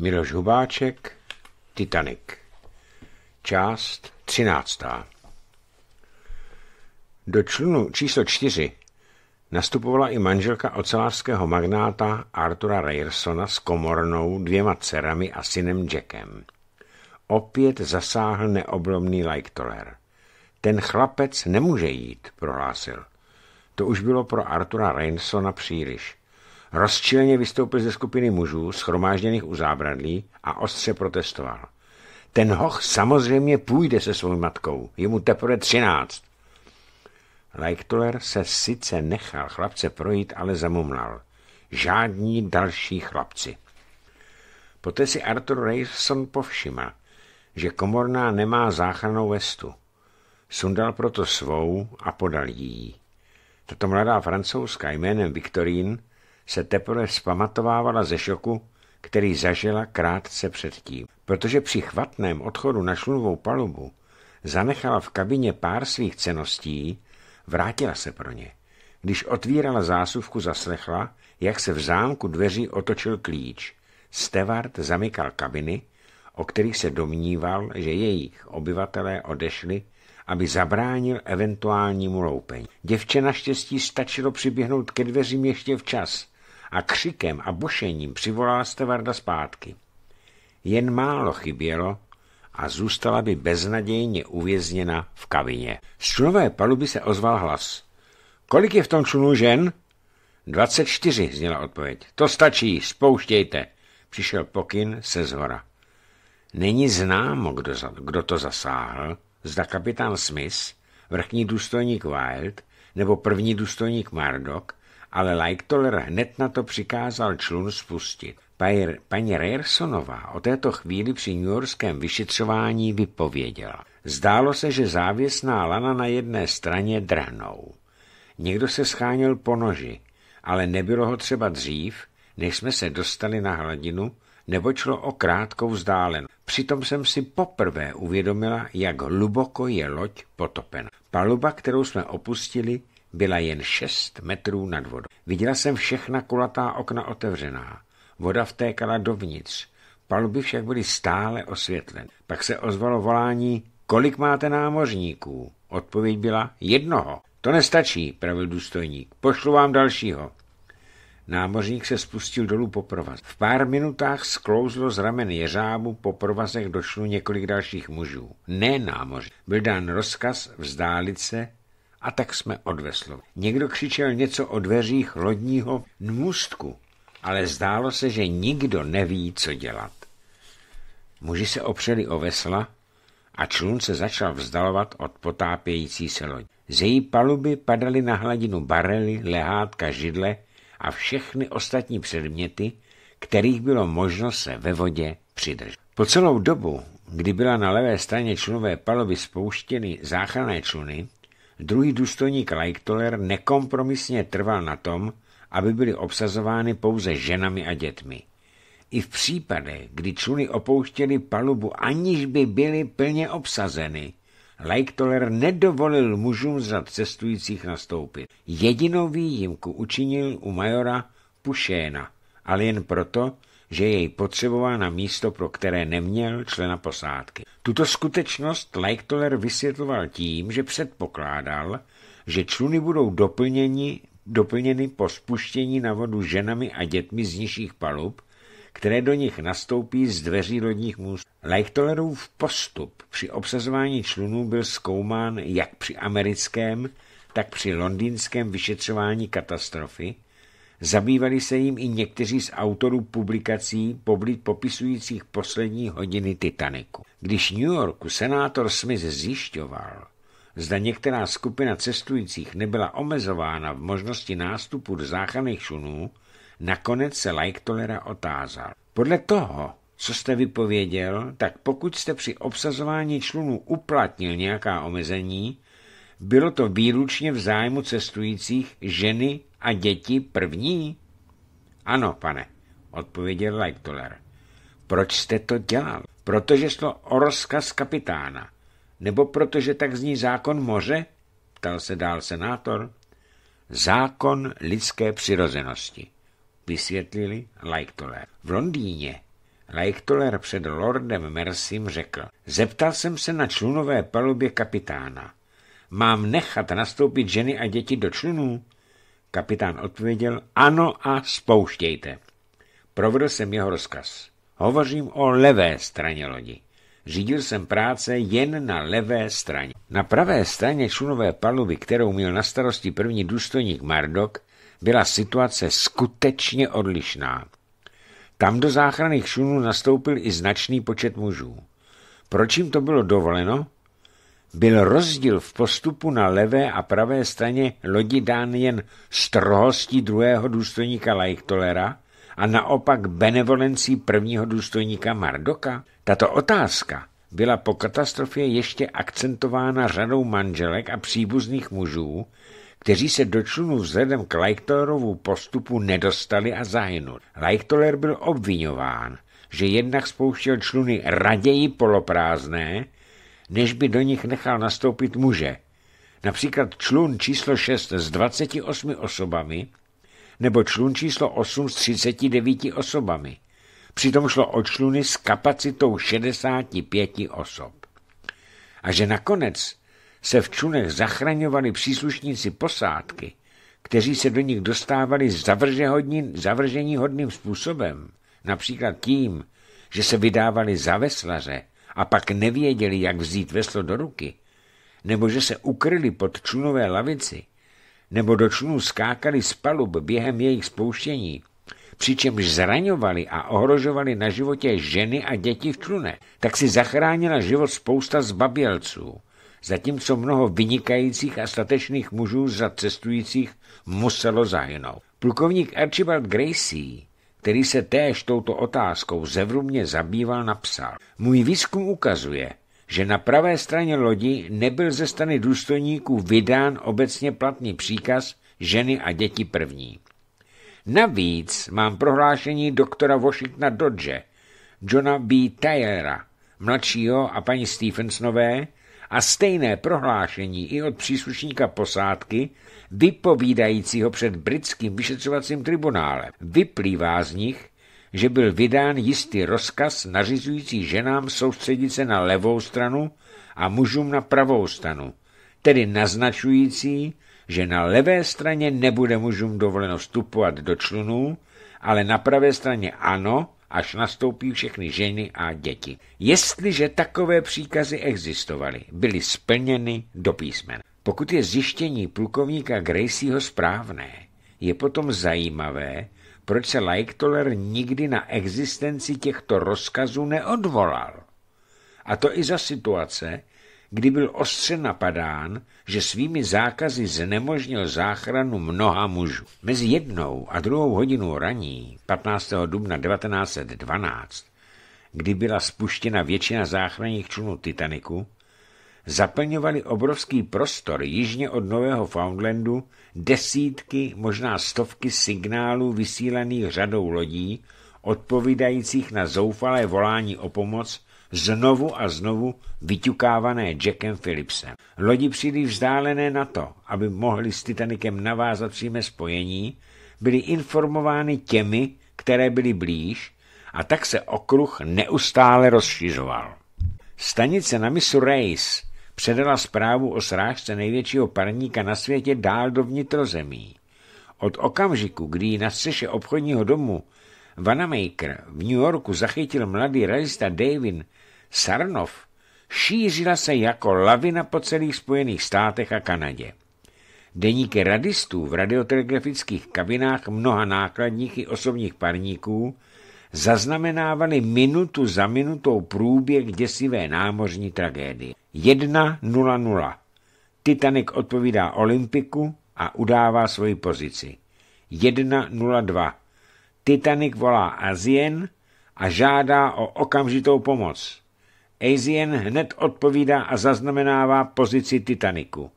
Miloš Hubáček, Titanic. Část 13. Do člunu číslo 4 nastupovala i manželka ocelářského magnáta Artura Reyersona s komornou, dvěma dcerami a synem Jackem. Opět zasáhl neoblomný Lajktoler. Ten chlapec nemůže jít, prohlásil. To už bylo pro Artura Reynsona příliš. Rozčilně vystoupil ze skupiny mužů, schromážděných u zábradlí a ostře protestoval. Ten hoch samozřejmě půjde se svou matkou, je mu teprve třináct. Leichtler se sice nechal chlapce projít, ale zamumlal. Žádní další chlapci. Poté si Arthur Rayson povšiml, že komorná nemá záchrannou vestu. Sundal proto svou a podal jí. Tato mladá francouzka jménem Viktorín se teprve zpamatovávala ze šoku, který zažila krátce předtím. Protože při chvatném odchodu na šlunovou palubu zanechala v kabině pár svých ceností, vrátila se pro ně. Když otvírala zásuvku, zaslechla, jak se v zámku dveří otočil klíč. Stewart zamykal kabiny, o kterých se domníval, že jejich obyvatelé odešli, aby zabránil eventuálnímu loupení. Děvče naštěstí stačilo přiběhnout ke dveřím ještě včas, a křikem a bušením přivolala Stevarda zpátky. Jen málo chybělo a zůstala by beznadějně uvězněna v kabině. Z člunové paluby se ozval hlas. Kolik je v tom člunu žen? 24, zněla odpověď. To stačí, spouštějte. Přišel pokyn se zhora. Není známo, kdo, za, kdo to zasáhl, zda kapitán Smith, vrchní důstojník Wild nebo první důstojník Mardok, ale Lajktoller hned na to přikázal člun spustit. Paní Reersonová o této chvíli při Yorkském vyšetřování vypověděla. Zdálo se, že závěsná lana na jedné straně drhnou. Někdo se schánil po noži, ale nebylo ho třeba dřív, než jsme se dostali na hladinu, nebo šlo o krátkou vzdálenost. Přitom jsem si poprvé uvědomila, jak hluboko je loď potopena. Paluba, kterou jsme opustili, byla jen šest metrů nad vodou. Viděla jsem všechna kulatá okna otevřená. Voda vtékala dovnitř. Paluby však byly stále osvětleny. Pak se ozvalo volání, kolik máte námořníků? Odpověď byla jednoho. To nestačí, pravil důstojník. Pošlu vám dalšího. Námořník se spustil dolů po provaz. V pár minutách sklouzlo z ramen jeřábu, po provazech došlo několik dalších mužů. Ne námořník. Byl dán rozkaz vzdálit se a tak jsme odveslo. Někdo křičel něco o dveřích lodního nmůstku, ale zdálo se, že nikdo neví, co dělat. Muži se opřeli o vesla a člun se začal vzdalovat od potápějící se loď. Z její paluby padaly na hladinu barely, lehátka, židle a všechny ostatní předměty, kterých bylo možno se ve vodě přidržet. Po celou dobu, kdy byla na levé straně člunové paluby spouštěny záchranné čluny, Druhý důstojník Leichtoller nekompromisně trval na tom, aby byly obsazovány pouze ženami a dětmi. I v případě, kdy čluny opouštěly palubu, aniž by byly plně obsazeny, Leichtoller nedovolil mužům z řad cestujících nastoupit. Jedinou výjimku učinil u majora Pušéna, ale jen proto, že jej potřeboval na místo, pro které neměl člena posádky. Tuto skutečnost Leichtoller vysvětloval tím, že předpokládal, že čluny budou doplněni, doplněny po spuštění na vodu ženami a dětmi z nižších palub, které do nich nastoupí z dveří lodních můstů. Leichtollerův postup při obsazování člunů byl zkoumán jak při americkém, tak při londýnském vyšetřování katastrofy, Zabývali se jim i někteří z autorů publikací popisujících poslední hodiny Titaniku. Když New Yorku senátor Smith zjišťoval, zda některá skupina cestujících nebyla omezována v možnosti nástupu do záchranných šunů, nakonec se Leichtolera otázal. Podle toho, co jste vypověděl, tak pokud jste při obsazování člunů uplatnil nějaká omezení, bylo to výlučně v zájmu cestujících ženy a děti první? Ano, pane, odpověděl Lightoller. Proč jste to dělal? Protože šlo o rozkaz kapitána. Nebo protože tak zní zákon moře? Ptal se dál senátor. Zákon lidské přirozenosti, vysvětlili Lightoller. V Londýně Lightoller před lordem Mersim řekl. Zeptal jsem se na člunové palubě kapitána. Mám nechat nastoupit ženy a děti do člunů? Kapitán odpověděl, ano a spouštějte. Provedl jsem jeho rozkaz. Hovořím o levé straně lodi. Řídil jsem práce jen na levé straně. Na pravé straně člunové paluby, kterou měl na starosti první důstojník Mardok, byla situace skutečně odlišná. Tam do záchranných šunů nastoupil i značný počet mužů. Proč jim to bylo dovoleno, byl rozdíl v postupu na levé a pravé straně lodi dán jen strohostí druhého důstojníka Leichtolera a naopak benevolencí prvního důstojníka Mardoka? Tato otázka byla po katastrofě ještě akcentována řadou manželek a příbuzných mužů, kteří se do člunu vzhledem k Laichtelerovu postupu nedostali a zahynuli. Leichtoler byl obvinován, že jednak spouštěl čluny raději poloprázdné, než by do nich nechal nastoupit muže. Například člun číslo 6 s 28 osobami nebo člun číslo 8 s 39 osobami. Přitom šlo o čluny s kapacitou 65 osob. A že nakonec se v člunech zachraňovali příslušníci posádky, kteří se do nich dostávali zavržení hodným způsobem, například tím, že se vydávali za veslaře, a pak nevěděli, jak vzít veslo do ruky, nebo že se ukryli pod člunové lavici, nebo do člunů skákali z palub během jejich spouštění, přičemž zraňovali a ohrožovali na životě ženy a děti v člune, tak si zachránila život spousta zbabělců, zatímco mnoho vynikajících a statečných mužů za cestujících muselo zahynout. Plukovník Archibald Gracie který se též touto otázkou zevrubně zabýval, napsal. Můj výzkum ukazuje, že na pravé straně lodi nebyl ze strany důstojníků vydán obecně platný příkaz ženy a děti první. Navíc mám prohlášení doktora Washingtona Dodge, Johna B. Tyera, mladšího a paní Stephensonové, a stejné prohlášení i od příslušníka posádky, vypovídajícího před britským vyšetřovacím tribunálem. Vyplývá z nich, že byl vydán jistý rozkaz nařizující ženám soustředit se na levou stranu a mužům na pravou stranu, tedy naznačující, že na levé straně nebude mužům dovoleno vstupovat do člunů, ale na pravé straně ano, až nastoupí všechny ženy a děti. Jestliže takové příkazy existovaly, byly splněny do písmen. Pokud je zjištění plukovníka Gracieho správné, je potom zajímavé, proč se Lajktoler nikdy na existenci těchto rozkazů neodvolal. A to i za situace, kdy byl ostře napadán, že svými zákazy znemožnil záchranu mnoha mužů. Mezi jednou a druhou hodinou raní 15. dubna 1912, kdy byla spuštěna většina záchranných člunů Titaniku, zaplňovali obrovský prostor jižně od Nového Foundlandu desítky, možná stovky signálů vysílaných řadou lodí, odpovídajících na zoufalé volání o pomoc znovu a znovu vyťukávané Jackem Philipsem. Lodi příliš vzdálené na to, aby mohli s Titanikem navázat příjme spojení, byly informovány těmi, které byly blíž, a tak se okruh neustále rozšiřoval. Stanice na misu Reis předala zprávu o srážce největšího parníka na světě dál do vnitrozemí. Od okamžiku, kdy ji na střeše obchodního domu Vanamaker v New Yorku zachytil mladý realista Davin, Sarnov šířila se jako lavina po celých Spojených státech a Kanadě. Deníky radistů v radiotelegrafických kabinách mnoha nákladních i osobních parníků zaznamenávali minutu za minutou průběh děsivé námořní tragédie. 1.00. Titanic odpovídá Olympiku a udává svoji pozici. 1.02. Titanic volá Azien a žádá o okamžitou pomoc. Asien hned odpovídá a zaznamenává pozici Titaniku.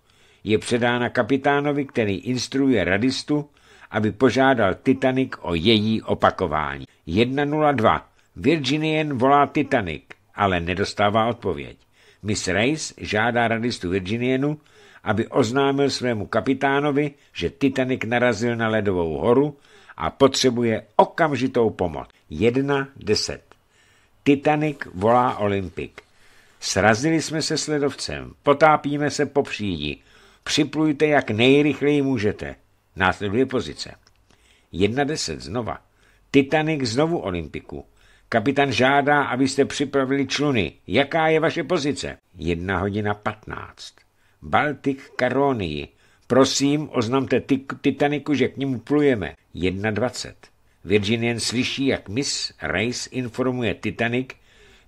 Je předána kapitánovi, který instruuje radistu, aby požádal Titanic o její opakování. 1.02. Virginian volá Titanic, ale nedostává odpověď. Miss Race žádá radistu Virginianu, aby oznámil svému kapitánovi, že Titanic narazil na ledovou horu a potřebuje okamžitou pomoc. 1.10. Titanic volá Olympik. Srazili jsme se s ledovcem, potápíme se po přídi. Připlujte, jak nejrychleji můžete. Následuje pozice. 1.10 znova. Titanic znovu Olympiku. Kapitán žádá, abyste připravili čluny. Jaká je vaše pozice? 1 hodina 15. Baltik Karonii. Prosím, oznamte Titaniku, že k němu plujeme. 1.20. Virginian slyší, jak Miss Race informuje Titanic,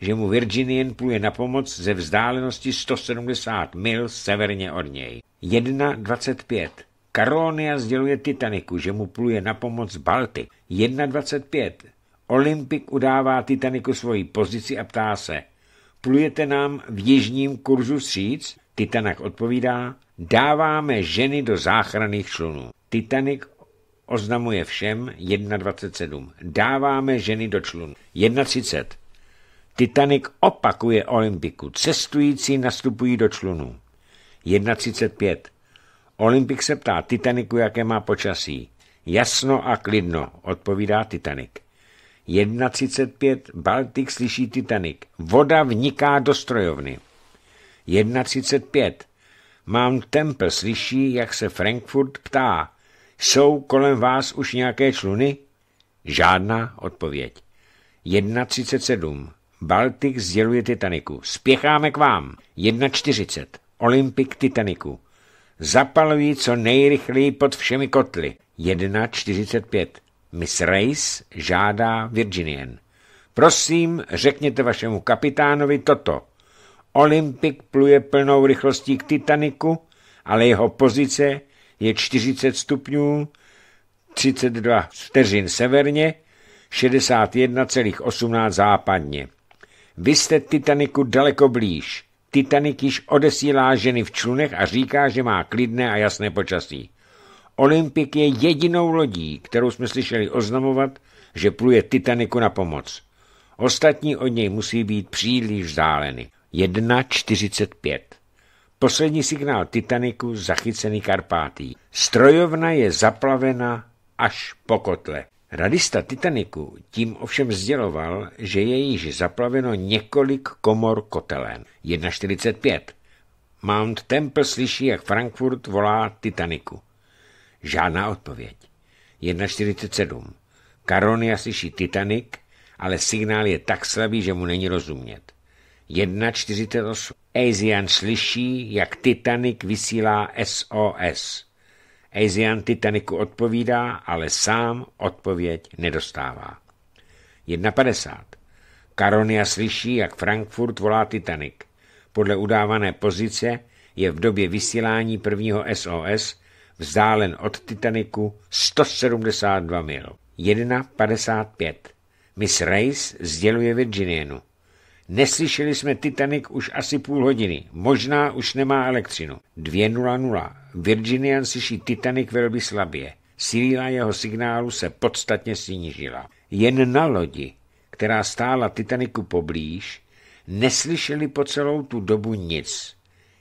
že mu Virginian pluje na pomoc ze vzdálenosti 170 mil severně od něj. 1.25. Karonia sděluje Titaniku, že mu pluje na pomoc Balty. 1.25. Olympik udává Titaniku svoji pozici a ptá se, plujete nám v jižním kurzu stříc? Titanak odpovídá, dáváme ženy do záchranných člunů. Titanic Oznamuje všem 1.27. Dáváme ženy do člunu. 1.30. Titanic opakuje olympiku. Cestující nastupují do člunu. 1.35. Olympik se ptá Titaniku, jaké má počasí. Jasno a klidno, odpovídá Titanic. 1.35. Baltik slyší Titanic. Voda vniká do strojovny. 1.35. Mám Temple slyší, jak se Frankfurt ptá. Jsou kolem vás už nějaké čluny? Žádná odpověď. 1.37. Baltik sděluje Titaniku. Spěcháme k vám. 1.40. Olympik Titaniku. Zapalují co nejrychleji pod všemi kotly. 1.45. Miss Race žádá Virginian. Prosím, řekněte vašemu kapitánovi toto. Olympik pluje plnou rychlostí k Titaniku, ale jeho pozice je 40 stupňů 32 vteřin severně, 61,18 západně. Vy jste Titaniku daleko blíž. Titanik již odesílá ženy v člunech a říká, že má klidné a jasné počasí. Olympik je jedinou lodí, kterou jsme slyšeli oznamovat, že pluje Titaniku na pomoc. Ostatní od něj musí být příliš vzdáleny. 1.45 Poslední signál Titaniku zachycený Karpátí. Strojovna je zaplavena až po kotle. Radista Titaniku tím ovšem sděloval, že je již zaplaveno několik komor kotelen. 1.45. Mount Temple slyší, jak Frankfurt volá Titaniku. Žádná odpověď. 1.47. Karonia slyší Titanic, ale signál je tak slabý, že mu není rozumět. 1.48. Asian slyší, jak Titanic vysílá SOS. Asian Titaniku odpovídá, ale sám odpověď nedostává. 1.50. Karonia slyší, jak Frankfurt volá Titanic. Podle udávané pozice je v době vysílání prvního SOS vzdálen od Titaniku 172 mil. 1.55. Miss Race sděluje Virginianu. Neslyšeli jsme Titanic už asi půl hodiny. Možná už nemá elektřinu. 2.00. Virginian slyší Titanic velmi slabě. Síla jeho signálu se podstatně snížila. Jen na lodi, která stála Titaniku poblíž, neslyšeli po celou tu dobu nic.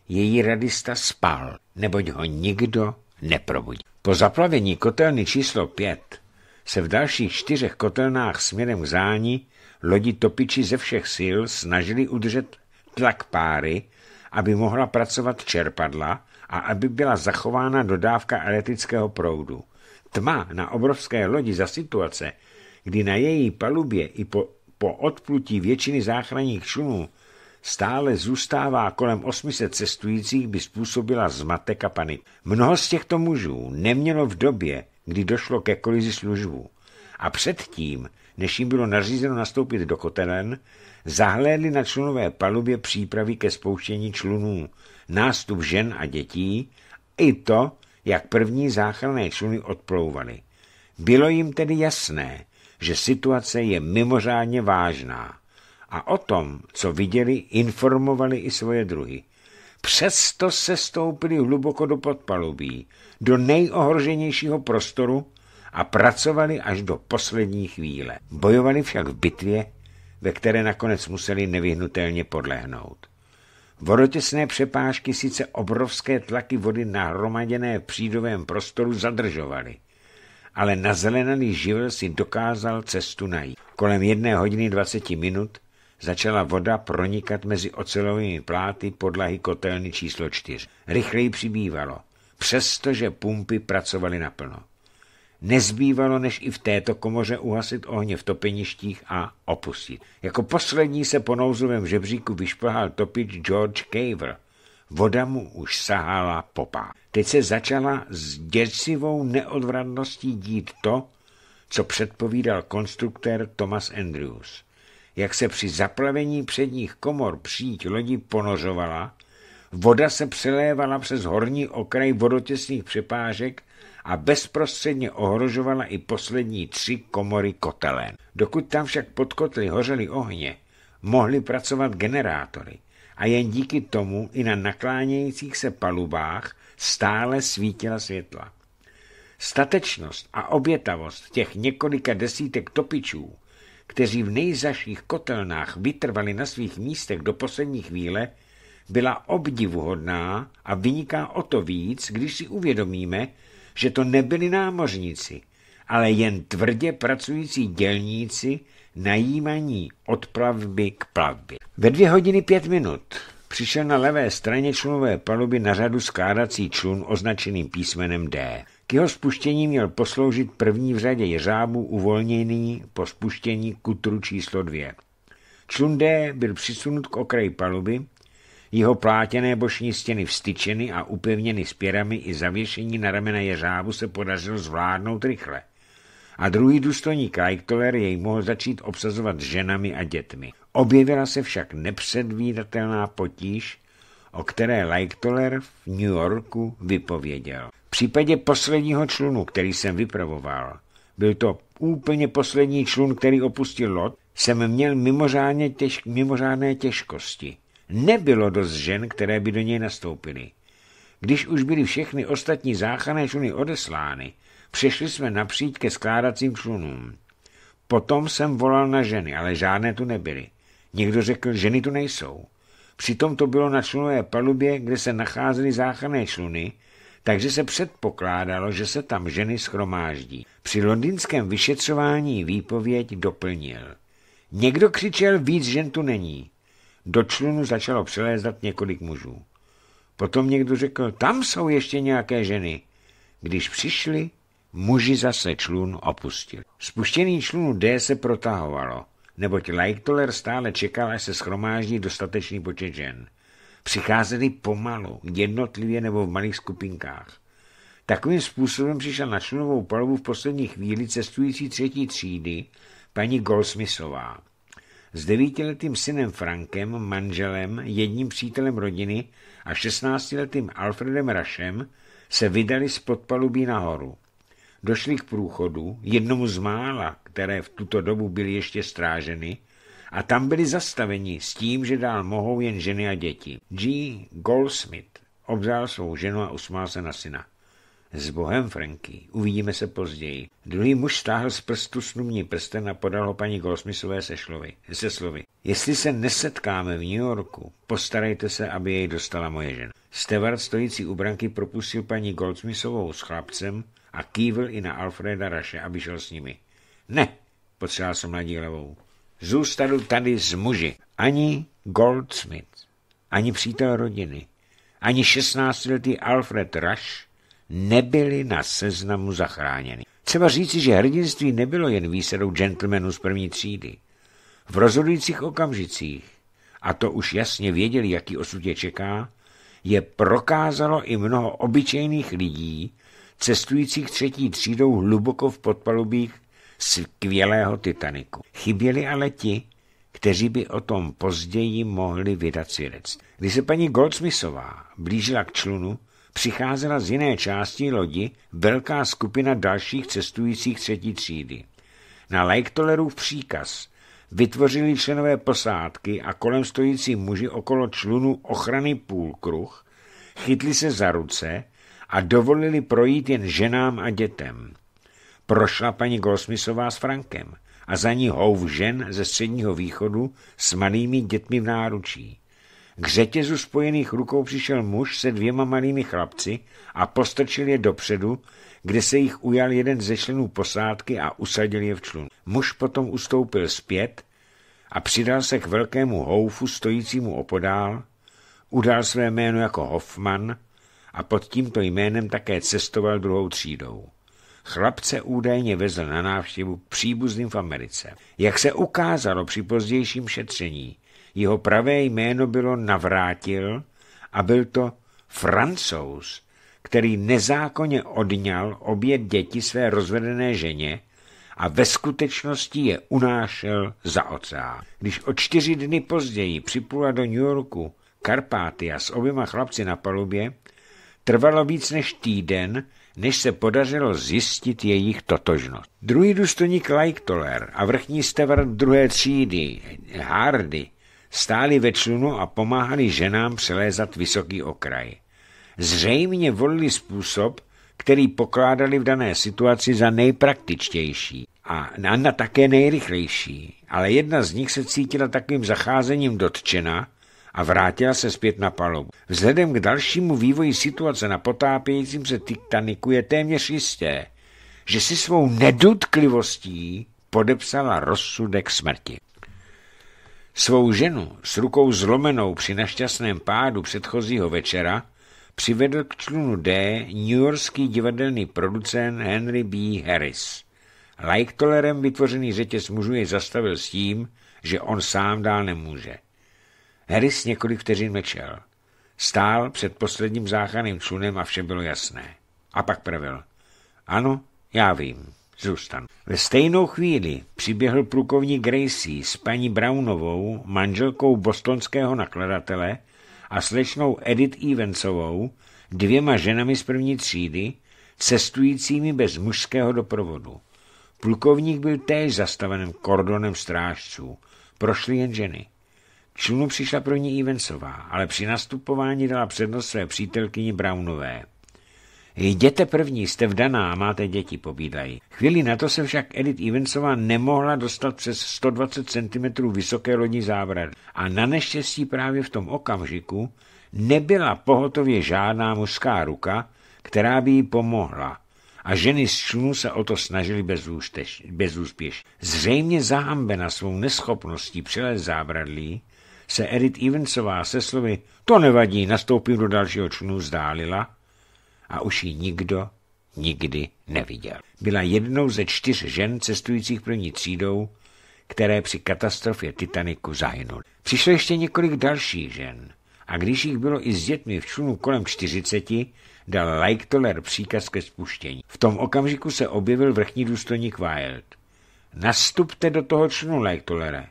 Její radista spal, neboť ho nikdo neprobudil. Po zaplavení kotelny číslo 5 se v dalších čtyřech kotelnách směrem k záni lodi topiči ze všech sil snažili udržet tlak páry, aby mohla pracovat čerpadla a aby byla zachována dodávka elektrického proudu. Tma na obrovské lodi za situace, kdy na její palubě i po, po odplutí většiny záchranních člunů stále zůstává kolem 800 cestujících, by způsobila zmatek a panik. Mnoho z těchto mužů nemělo v době, kdy došlo ke kolizi službu a předtím než jim bylo nařízeno nastoupit do kotelen, zahlédli na člunové palubě přípravy ke spouštění člunů, nástup žen a dětí, i to, jak první záchranné čluny odplouvaly. Bylo jim tedy jasné, že situace je mimořádně vážná a o tom, co viděli, informovali i svoje druhy. Přesto se stoupili hluboko do podpalubí, do nejohroženějšího prostoru, a pracovali až do poslední chvíle. Bojovali však v bitvě, ve které nakonec museli nevyhnutelně podlehnout. Vodotěsné přepážky sice obrovské tlaky vody nahromaděné v přídovém prostoru zadržovaly, ale na zelenaný živel si dokázal cestu najít. Kolem jedné hodiny 20 minut začala voda pronikat mezi ocelovými pláty podlahy kotelny číslo 4. Rychleji přibývalo, přestože pumpy pracovaly naplno nezbývalo než i v této komoře uhasit ohně v topeništích a opustit. Jako poslední se po nouzovém žebříku vyšplhal topič George Caver. Voda mu už sahala popá. Teď se začala s děsivou neodvratností dít to, co předpovídal konstruktér Thomas Andrews. Jak se při zaplavení předních komor příď lodi ponořovala, voda se přelévala přes horní okraj vodotěsných přepážek a bezprostředně ohrožovala i poslední tři komory kotelen. Dokud tam však pod kotly hořely ohně, mohly pracovat generátory a jen díky tomu i na naklánějících se palubách stále svítila světla. Statečnost a obětavost těch několika desítek topičů, kteří v nejzaších kotelnách vytrvali na svých místech do poslední chvíle, byla obdivuhodná a vyniká o to víc, když si uvědomíme, že to nebyli námořníci, ale jen tvrdě pracující dělníci najímaní od plavby k plavbě. Ve dvě hodiny pět minut přišel na levé straně člunové paluby na řadu skládací člun označeným písmenem D. K jeho spuštění měl posloužit první v řadě jeřábu uvolněný po spuštění kutru číslo dvě. Člun D byl přisunut k okraji paluby jeho plátěné bošní stěny vstyčeny a upevněny spěrami i zavěšení na ramena jeřábu se podařilo zvládnout rychle. A druhý důstojník Eichtoler jej mohl začít obsazovat ženami a dětmi. Objevila se však nepředvídatelná potíž, o které Leichtoler v New Yorku vypověděl. V případě posledního člunu, který jsem vypravoval, byl to úplně poslední člun, který opustil lot, jsem měl mimořádně těž, mimořádné těžkosti. Nebylo dost žen, které by do něj nastoupily. Když už byly všechny ostatní záchranné čluny odeslány, přešli jsme napříč ke skládacím člunům. Potom jsem volal na ženy, ale žádné tu nebyly. Někdo řekl, ženy tu nejsou. Přitom to bylo na člunové palubě, kde se nacházely záchranné čluny, takže se předpokládalo, že se tam ženy schromáždí. Při londýnském vyšetřování výpověď doplnil. Někdo křičel, víc žen tu není. Do člunu začalo přelézat několik mužů. Potom někdo řekl, tam jsou ještě nějaké ženy. Když přišli, muži zase člun opustili. Spuštěný člunu D se protahovalo, neboť Lightoller stále čekal, až se schromáždí dostatečný počet žen. Přicházeli pomalu, jednotlivě nebo v malých skupinkách. Takovým způsobem přišla na člunovou palubu v poslední chvíli cestující třetí třídy paní Goldsmithová s devítiletým synem Frankem, manželem, jedním přítelem rodiny a šestnáctiletým Alfredem Rašem se vydali z podpalubí nahoru. Došli k průchodu, jednomu z mála, které v tuto dobu byly ještě stráženy, a tam byli zastaveni s tím, že dál mohou jen ženy a děti. G. Goldsmith obzál svou ženu a usmál se na syna. S bohem, Franky. Uvidíme se později. Druhý muž stáhl z prstu snubní prsten a podal ho paní Goldsmithové se, šlovy, se slovy. Jestli se nesetkáme v New Yorku, postarejte se, aby jej dostala moje žena. Stewart stojící u branky propustil paní Goldsmithovou s chlapcem a kývil i na Alfreda Raše, aby šel s nimi. Ne, potřeboval jsem mladí levou. Zůstanu tady s muži. Ani Goldsmith, ani přítel rodiny, ani šestnáctiletý Alfred Rush nebyly na seznamu zachráněny. Třeba říci, že hrdinství nebylo jen výsadou gentlemanů z první třídy. V rozhodujících okamžicích, a to už jasně věděli, jaký osud je čeká, je prokázalo i mnoho obyčejných lidí, cestujících třetí třídou hluboko v podpalubích skvělého Titaniku. Chyběli ale ti, kteří by o tom později mohli vydat svědectví. Když se paní Goldsmithová blížila k člunu, přicházela z jiné části lodi velká skupina dalších cestujících třetí třídy. Na Lejktolerův příkaz vytvořili členové posádky a kolem stojící muži okolo člunu ochrany půlkruh, chytli se za ruce a dovolili projít jen ženám a dětem. Prošla paní Golsmisová s Frankem a za ní houv žen ze středního východu s malými dětmi v náručí. K řetězu spojených rukou přišel muž se dvěma malými chlapci a postrčil je dopředu, kde se jich ujal jeden ze členů posádky a usadil je v člun. Muž potom ustoupil zpět a přidal se k velkému houfu stojícímu opodál, udal své jméno jako Hoffman a pod tímto jménem také cestoval druhou třídou. Chlapce údajně vezl na návštěvu příbuzným v Americe. Jak se ukázalo při pozdějším šetření, jeho pravé jméno bylo Navrátil a byl to francouz, který nezákonně odňal obě děti své rozvedené ženě a ve skutečnosti je unášel za oceán. Když o čtyři dny později připula do New Yorku Karpátia s oběma chlapci na palubě, trvalo víc než týden, než se podařilo zjistit jejich totožnost. Druhý důstojník Lajktoler a vrchní stevard druhé třídy Hardy Stáli ve člunu a pomáhali ženám přelézat vysoký okraj. Zřejmě volili způsob, který pokládali v dané situaci za nejpraktičtější a Anna také nejrychlejší, ale jedna z nich se cítila takovým zacházením dotčena a vrátila se zpět na palubu. Vzhledem k dalšímu vývoji situace na potápějícím se Titaniku je téměř jisté, že si svou nedutklivostí podepsala rozsudek smrti. Svou ženu s rukou zlomenou při našťastném pádu předchozího večera přivedl k člunu D newyorský divadelní producent Henry B. Harris. Lajktolerem vytvořený řetěz mužů jej zastavil s tím, že on sám dál nemůže. Harris několik vteřin mečel. Stál před posledním záchranným člunem a vše bylo jasné. A pak pravil. Ano, já vím zůstanu. Ve stejnou chvíli přiběhl plukovník Gracie s paní Brownovou, manželkou bostonského nakladatele, a slečnou Edith Evansovou, dvěma ženami z první třídy, cestujícími bez mužského doprovodu. Plukovník byl též zastaveným kordonem strážců. Prošly jen ženy. K člunu přišla pro ní Evansová, ale při nastupování dala přednost své přítelkyni Brownové. Jděte první, jste vdaná a máte děti, pobídají. Chvíli na to se však Edith Evansová nemohla dostat přes 120 cm vysoké lodní zábradlí. A na neštěstí právě v tom okamžiku nebyla pohotově žádná mužská ruka, která by jí pomohla. A ženy z člunu se o to snažily bezúspěšně. Zřejmě zahambena svou neschopností přelez zábradlí, se Edith Evansová se slovy to nevadí, nastoupím do dalšího člunu zdálila a už ji nikdo nikdy neviděl. Byla jednou ze čtyř žen cestujících první třídou, které při katastrofě Titaniku zahynuly. Přišlo ještě několik dalších žen a když jich bylo i s dětmi v člunu kolem čtyřiceti, dal Leiktoller příkaz ke spuštění. V tom okamžiku se objevil vrchní důstojník Wild. Nastupte do toho člunu Leiktollere,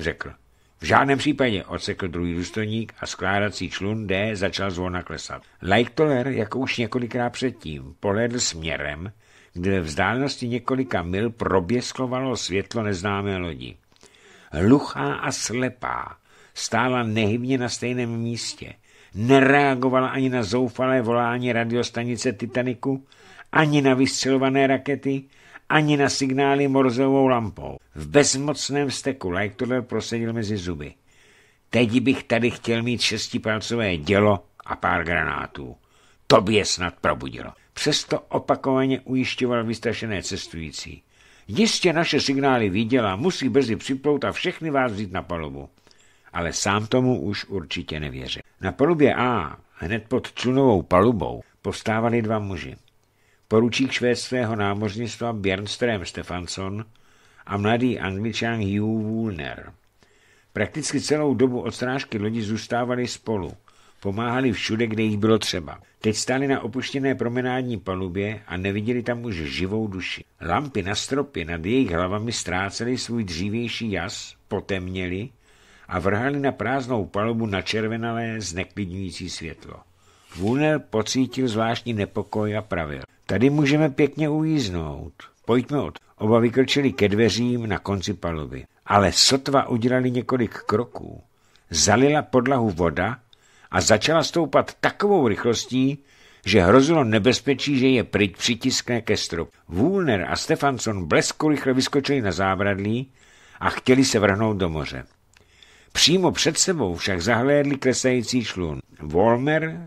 řekl. V žádném případě, odsekl druhý důstojník a skládací člun D začal zvona klesat. Lightoller, jako už několikrát předtím, pohledl směrem, kde ve vzdálenosti několika mil proběsklovalo světlo neznámé lodi. Hluchá a slepá, stála nehybně na stejném místě. Nereagovala ani na zoufalé volání radiostanice Titaniku, ani na vystřelované rakety, ani na signály morzovou lampou. V bezmocném steku Lightoller proseděl mezi zuby. Teď bych tady chtěl mít šestipalcové dělo a pár granátů. To by je snad probudilo. Přesto opakovaně ujišťoval vystrašené cestující. Jistě naše signály viděla, musí brzy připlout a všechny vás vzít na palubu. Ale sám tomu už určitě nevěřil. Na palubě A, hned pod člunovou palubou, postávali dva muži poručík švédského námořnictva Bjernström Stefansson a mladý angličan Hugh Woolner. Prakticky celou dobu od strážky lodi zůstávali spolu, pomáhali všude, kde jich bylo třeba. Teď stáli na opuštěné promenádní palubě a neviděli tam už živou duši. Lampy na stropě nad jejich hlavami ztrácely svůj dřívější jas, potemněly a vrhali na prázdnou palubu na červenalé, zneklidňující světlo. Vulner pocítil zvláštní nepokoj a pravil. Tady můžeme pěkně ujíznout. Pojďme od. Oba vykročili ke dveřím na konci paluby. Ale sotva udělali několik kroků. Zalila podlahu voda a začala stoupat takovou rychlostí, že hrozilo nebezpečí, že je pryč přitiskne ke stropu. Woolner a Stefanson blesku rychle vyskočili na zábradlí a chtěli se vrhnout do moře. Přímo před sebou však zahlédli klesající člun. Volmer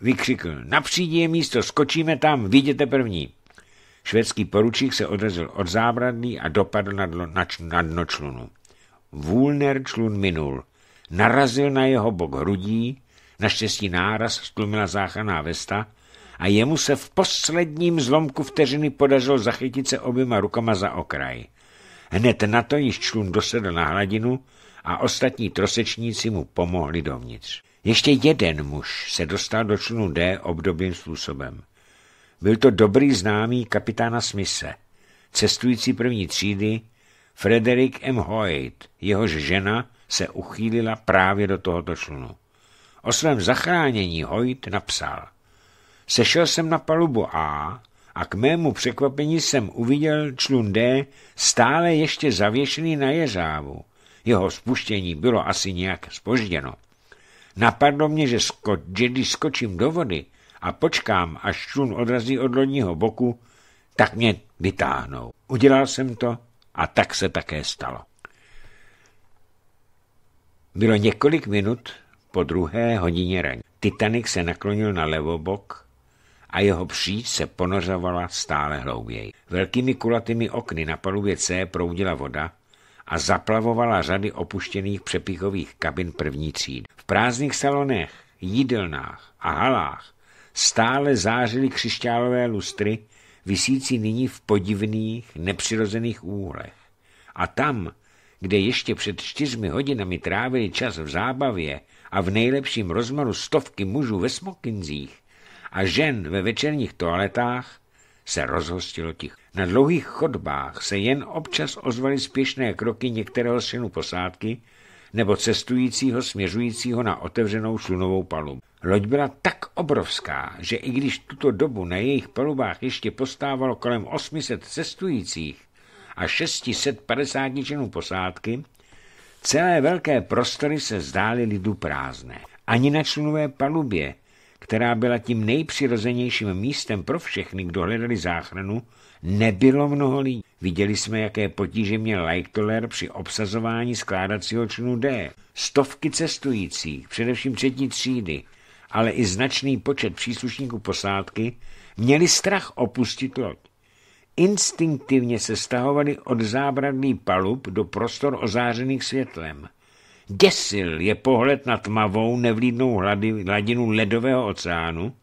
vykřikl. Na přídi je místo, skočíme tam, vidíte první. Švédský poručík se odrazil od zábradlí a dopadl na, dlo, na, na dno člunu. Vůlner člun minul. Narazil na jeho bok hrudí, naštěstí náraz stlumila záchranná vesta a jemu se v posledním zlomku vteřiny podařilo zachytit se oběma rukama za okraj. Hned na to již člun dosedl na hladinu a ostatní trosečníci mu pomohli dovnitř. Ještě jeden muž se dostal do člunu D obdobným způsobem. Byl to dobrý známý kapitána Smise, cestující první třídy Frederick M. Hoyt, jehož žena se uchýlila právě do tohoto člunu. O svém zachránění Hoyt napsal. Sešel jsem na palubu A a k mému překvapení jsem uviděl člun D stále ještě zavěšený na jeřávu. Jeho spuštění bylo asi nějak spožděno. Napadlo mě, že, sko- že když skočím do vody a počkám, až člun odrazí od lodního boku, tak mě vytáhnou. Udělal jsem to a tak se také stalo. Bylo několik minut po druhé hodině raní. Titanic se naklonil na levobok a jeho příč se ponořovala stále hlouběji. Velkými kulatými okny na palubě C proudila voda a zaplavovala řady opuštěných přepichových kabin první třídy prázdných salonech, jídelnách a halách stále zářily křišťálové lustry, vysící nyní v podivných, nepřirozených úhlech. A tam, kde ještě před čtyřmi hodinami trávili čas v zábavě a v nejlepším rozmaru stovky mužů ve smokinzích a žen ve večerních toaletách, se rozhostilo ticho. Na dlouhých chodbách se jen občas ozvaly spěšné kroky některého synu posádky, nebo cestujícího směřujícího na otevřenou šlunovou palubu. Loď byla tak obrovská, že i když tuto dobu na jejich palubách ještě postávalo kolem 800 cestujících a 650 členů posádky, celé velké prostory se zdály lidu prázdné. Ani na člunové palubě, která byla tím nejpřirozenějším místem pro všechny, kdo hledali záchranu, nebylo mnoho lidí. Viděli jsme, jaké potíže měl Leichtoller při obsazování skládacího člunu D. Stovky cestujících, především třetí třídy, ale i značný počet příslušníků posádky, měli strach opustit loď. Instinktivně se stahovali od zábradlí palub do prostor ozářených světlem. Děsil je pohled na tmavou, nevlídnou hladinu ledového oceánu,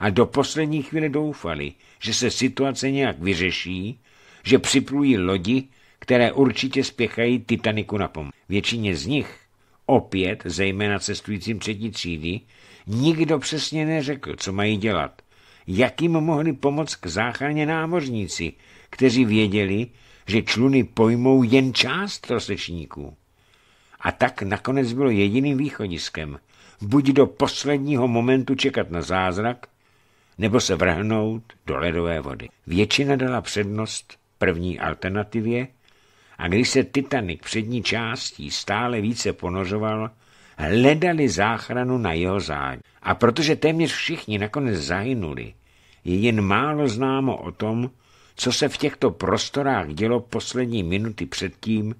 a do poslední chvíle doufali, že se situace nějak vyřeší, že připlují lodi, které určitě spěchají Titaniku na pomoc. Většině z nich, opět zejména cestujícím třetí třídy, nikdo přesně neřekl, co mají dělat. Jak jim mohli pomoct k záchraně námořníci, kteří věděli, že čluny pojmou jen část trosečníků. A tak nakonec bylo jediným východiskem. Buď do posledního momentu čekat na zázrak, nebo se vrhnout do ledové vody. Většina dala přednost první alternativě a když se Titanic přední částí stále více ponořoval, hledali záchranu na jeho zádi. A protože téměř všichni nakonec zahynuli, je jen málo známo o tom, co se v těchto prostorách dělo poslední minuty předtím,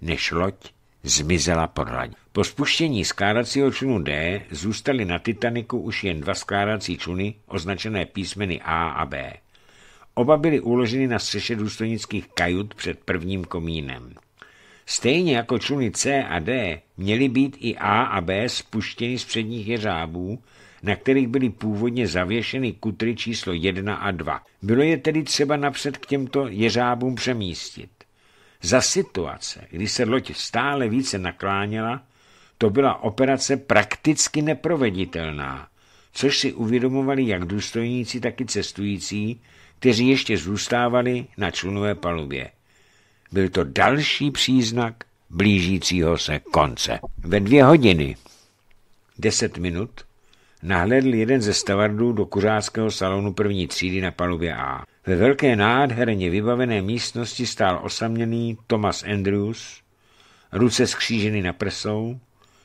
než loď zmizela pod hladí. Po spuštění skládacího člunu D zůstaly na Titaniku už jen dva skládací čluny označené písmeny A a B. Oba byly uloženy na střeše důstojnických kajut před prvním komínem. Stejně jako čluny C a D měly být i A a B spuštěny z předních jeřábů, na kterých byly původně zavěšeny kutry číslo 1 a 2. Bylo je tedy třeba napřed k těmto jeřábům přemístit. Za situace, kdy se loď stále více nakláněla, to byla operace prakticky neproveditelná, což si uvědomovali jak důstojníci, tak i cestující, kteří ještě zůstávali na člunové palubě. Byl to další příznak blížícího se konce. Ve dvě hodiny, deset minut, nahledl jeden ze stavardů do kuřáckého salonu první třídy na palubě A. Ve velké nádherně vybavené místnosti stál osaměný Thomas Andrews, ruce skříženy na prsou,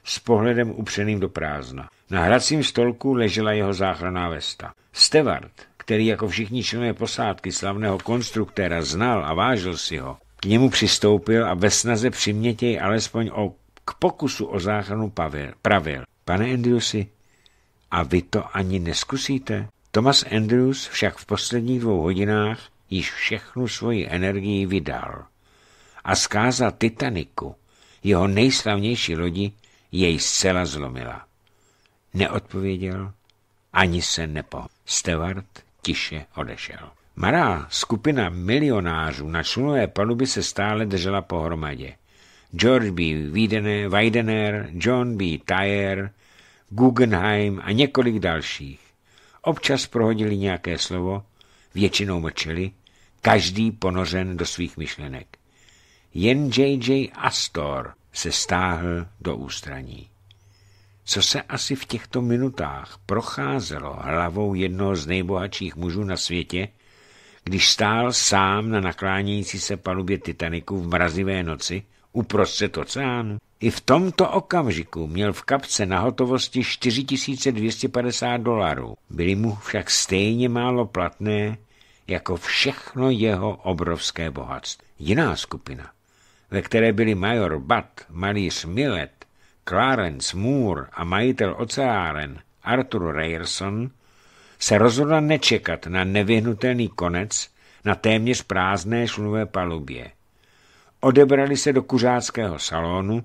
s pohledem upřeným do prázdna. Na hracím stolku ležela jeho záchranná vesta. Stevard, který jako všichni členové posádky slavného konstruktéra znal a vážil si ho, k němu přistoupil a ve snaze přimětěj alespoň o, k pokusu o záchranu pavil, pravil. Pane Andrewsi, a vy to ani neskusíte? Thomas Andrews však v posledních dvou hodinách již všechnu svoji energii vydal a zkáza Titaniku, jeho nejslavnější lodi, jej zcela zlomila. Neodpověděl, ani se nepo. Stewart tiše odešel. Mará, skupina milionářů na člunové paluby se stále držela pohromadě. George B. Weidener, John B. Tyer, Guggenheim a několik dalších. Občas prohodili nějaké slovo, většinou mlčeli, každý ponořen do svých myšlenek. Jen J.J. Astor se stáhl do ústraní. Co se asi v těchto minutách procházelo hlavou jednoho z nejbohatších mužů na světě, když stál sám na naklánějící se palubě Titaniku v mrazivé noci uprostřed oceánu? I v tomto okamžiku měl v kapce na hotovosti 4250 dolarů. Byly mu však stejně málo platné jako všechno jeho obrovské bohatství. Jiná skupina ve které byli major Bat, malíř Millet, Clarence Moore a majitel oceáren Arthur Rayerson, se rozhodla nečekat na nevyhnutelný konec na téměř prázdné šlunové palubě. Odebrali se do kuřáckého salonu,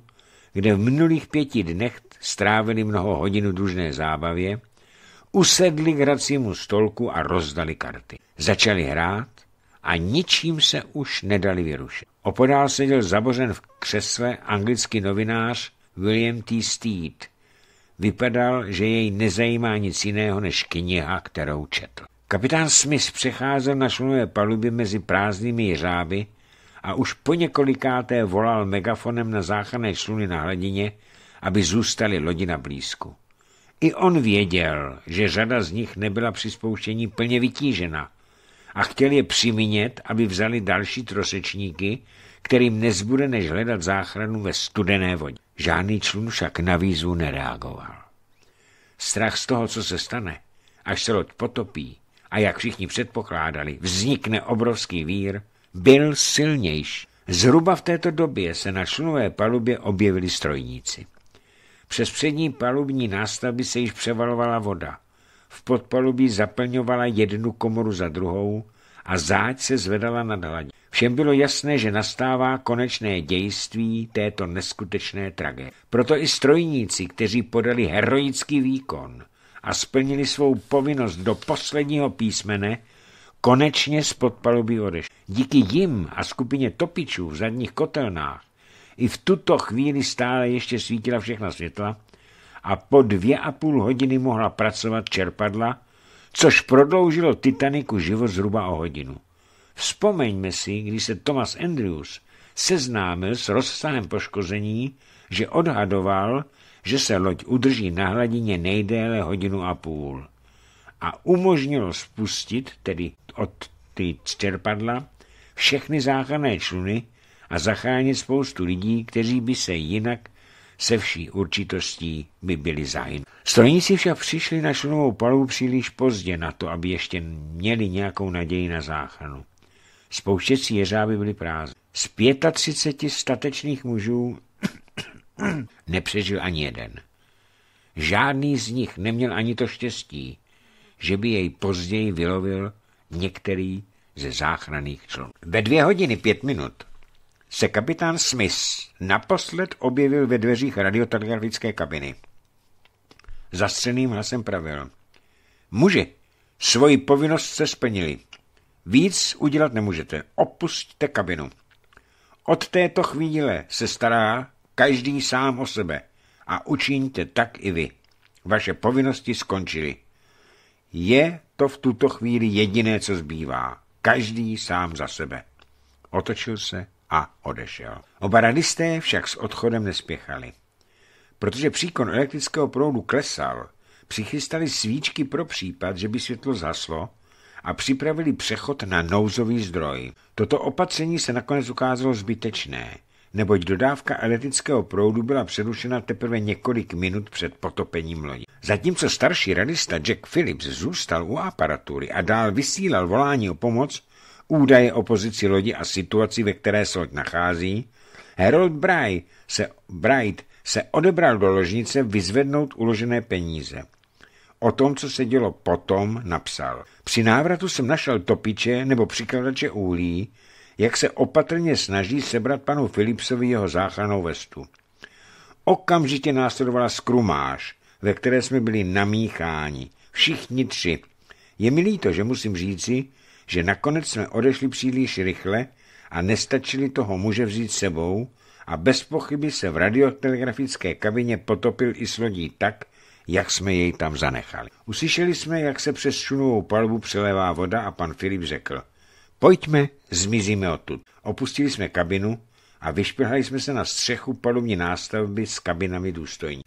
kde v minulých pěti dnech strávili mnoho hodin v dužné zábavě, usedli k hracímu stolku a rozdali karty. Začali hrát a ničím se už nedali vyrušit. Opodál seděl zabořen v křesle anglický novinář William T. Steed. Vypadal, že jej nezajímá nic jiného než kniha, kterou četl. Kapitán Smith přecházel na šunové paluby mezi prázdnými jeřáby a už po několikáté volal megafonem na záchranné šluny na hladině, aby zůstali lodi na blízku. I on věděl, že řada z nich nebyla při spouštění plně vytížena – a chtěl je přimínět, aby vzali další trosečníky, kterým nezbude než hledat záchranu ve studené vodě. Žádný člun však na výzvu nereagoval. Strach z toho, co se stane, až se loď potopí a jak všichni předpokládali, vznikne obrovský vír, byl silnější. Zhruba v této době se na člunové palubě objevili strojníci. Přes přední palubní nástavby se již převalovala voda – v podpalubí zaplňovala jednu komoru za druhou a záď se zvedala nad hladě. Všem bylo jasné, že nastává konečné dějství této neskutečné tragédie. Proto i strojníci, kteří podali heroický výkon a splnili svou povinnost do posledního písmene, konečně z podpaluby odešli. Díky jim a skupině topičů v zadních kotelnách i v tuto chvíli stále ještě svítila všechna světla a po dvě a půl hodiny mohla pracovat čerpadla, což prodloužilo Titaniku život zhruba o hodinu. Vzpomeňme si, když se Thomas Andrews seznámil s rozsahem poškození, že odhadoval, že se loď udrží na hladině nejdéle hodinu a půl a umožnilo spustit, tedy od ty čerpadla, všechny záchranné čluny a zachránit spoustu lidí, kteří by se jinak se vší určitostí by byli zájem. Strojníci však přišli na šunovou palu příliš pozdě na to, aby ještě měli nějakou naději na záchranu. Spouštěcí jeřáby byly prázdné. Z 35 statečných mužů nepřežil ani jeden. Žádný z nich neměl ani to štěstí, že by jej později vylovil některý ze záchranných člunů. Ve dvě hodiny pět minut se kapitán Smith naposled objevil ve dveřích radiotelegrafické kabiny. Zastřeným hlasem pravil. Muži, svoji povinnost se splnili. Víc udělat nemůžete. Opusťte kabinu. Od této chvíle se stará každý sám o sebe a učiníte tak i vy. Vaše povinnosti skončily. Je to v tuto chvíli jediné, co zbývá. Každý sám za sebe. Otočil se a odešel. Oba radisté však s odchodem nespěchali. Protože příkon elektrického proudu klesal, přichystali svíčky pro případ, že by světlo zaslo a připravili přechod na nouzový zdroj. Toto opatření se nakonec ukázalo zbytečné, neboť dodávka elektrického proudu byla přerušena teprve několik minut před potopením lodi. Zatímco starší radista Jack Phillips zůstal u aparatury a dál vysílal volání o pomoc, údaje o pozici lodi a situaci, ve které se loď nachází, Harold Bright se, Bright se odebral do ložnice vyzvednout uložené peníze. O tom, co se dělo potom, napsal. Při návratu jsem našel topiče nebo přikladače úlí, jak se opatrně snaží sebrat panu Philipsovi jeho záchranou vestu. Okamžitě následovala skrumáž, ve které jsme byli namícháni. Všichni tři. Je mi líto, že musím říci, že nakonec jsme odešli příliš rychle a nestačili toho muže vzít sebou a bez pochyby se v radiotelegrafické kabině potopil i s lodí tak, jak jsme jej tam zanechali. Uslyšeli jsme, jak se přes šunovou palbu přelevá voda a pan Filip řekl, pojďme, zmizíme odtud. Opustili jsme kabinu a vyšplhali jsme se na střechu palubní nástavby s kabinami důstojní.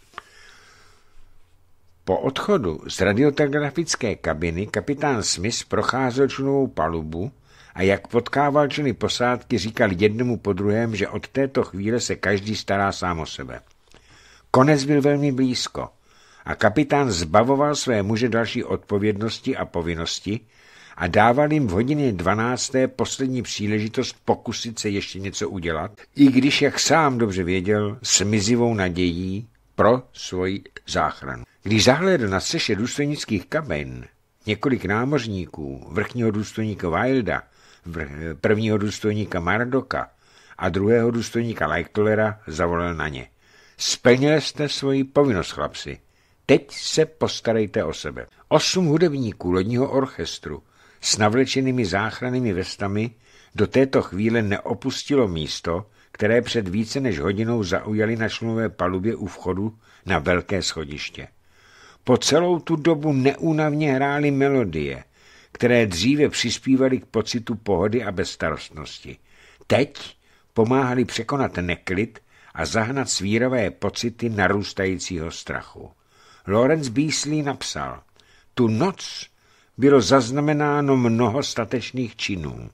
Po odchodu z radiotelegrafické kabiny kapitán Smith procházel člunovou palubu a jak potkával členy posádky, říkal jednomu po druhém, že od této chvíle se každý stará sám o sebe. Konec byl velmi blízko a kapitán zbavoval své muže další odpovědnosti a povinnosti a dával jim v hodině 12. poslední příležitost pokusit se ještě něco udělat, i když, jak sám dobře věděl, s mizivou nadějí, pro svoji záchranu. Když zahlédl na střeše důstojnických kabin, několik námořníků, vrchního důstojníka Wilda, prvního důstojníka Mardoka a druhého důstojníka Leichtolera, zavolal na ně. Splnili jste svoji povinnost, chlapci. Teď se postarejte o sebe. Osm hudebníků lodního orchestru s navlečenými záchrannými vestami do této chvíle neopustilo místo které před více než hodinou zaujali na člunové palubě u vchodu na velké schodiště. Po celou tu dobu neúnavně hrály melodie, které dříve přispívaly k pocitu pohody a bezstarostnosti. Teď pomáhali překonat neklid a zahnat svíravé pocity narůstajícího strachu. Lawrence Beasley napsal, tu noc bylo zaznamenáno mnoho statečných činů